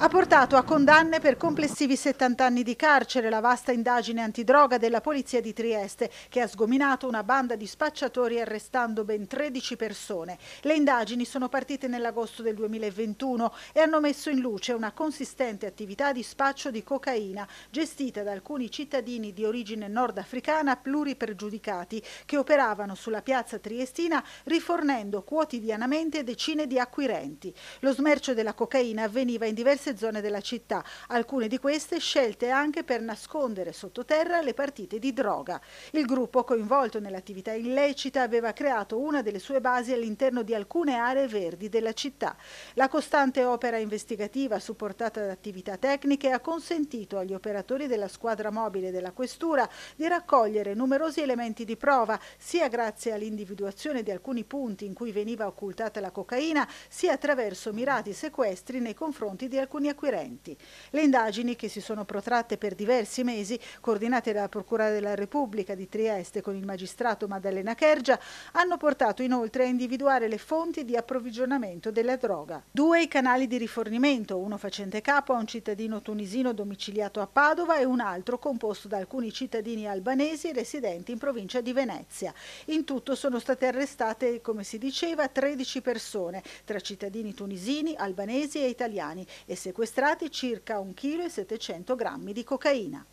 ha portato a condanne per complessivi 70 anni di carcere la vasta indagine antidroga della Polizia di Trieste che ha sgominato una banda di spacciatori arrestando ben 13 persone. Le indagini sono partite nell'agosto del 2021 e hanno messo in luce una consistente attività di spaccio di cocaina gestita da alcuni cittadini di origine nordafricana pluripergiudicati che operavano sulla piazza triestina rifornendo quotidianamente decine di acquirenti. Lo smercio della cocaina avveniva in diverse diverse zone della città, alcune di queste scelte anche per nascondere sottoterra le partite di droga. Il gruppo coinvolto nell'attività illecita aveva creato una delle sue basi all'interno di alcune aree verdi della città. La costante opera investigativa supportata da attività tecniche ha consentito agli operatori della squadra mobile della Questura di raccogliere numerosi elementi di prova, sia grazie all'individuazione di alcuni punti in cui veniva occultata la cocaina, sia attraverso mirati sequestri nei confronti di alcuni alcuni acquirenti. Le indagini, che si sono protratte per diversi mesi, coordinate dalla Procura della Repubblica di Trieste con il magistrato Maddalena Kergia, hanno portato inoltre a individuare le fonti di approvvigionamento della droga. Due i canali di rifornimento, uno facente capo a un cittadino tunisino domiciliato a Padova e un altro composto da alcuni cittadini albanesi residenti in provincia di Venezia. In tutto sono state arrestate, come si diceva, 13 persone, tra cittadini tunisini, albanesi e italiani e sequestrati circa 1,7 kg di cocaina.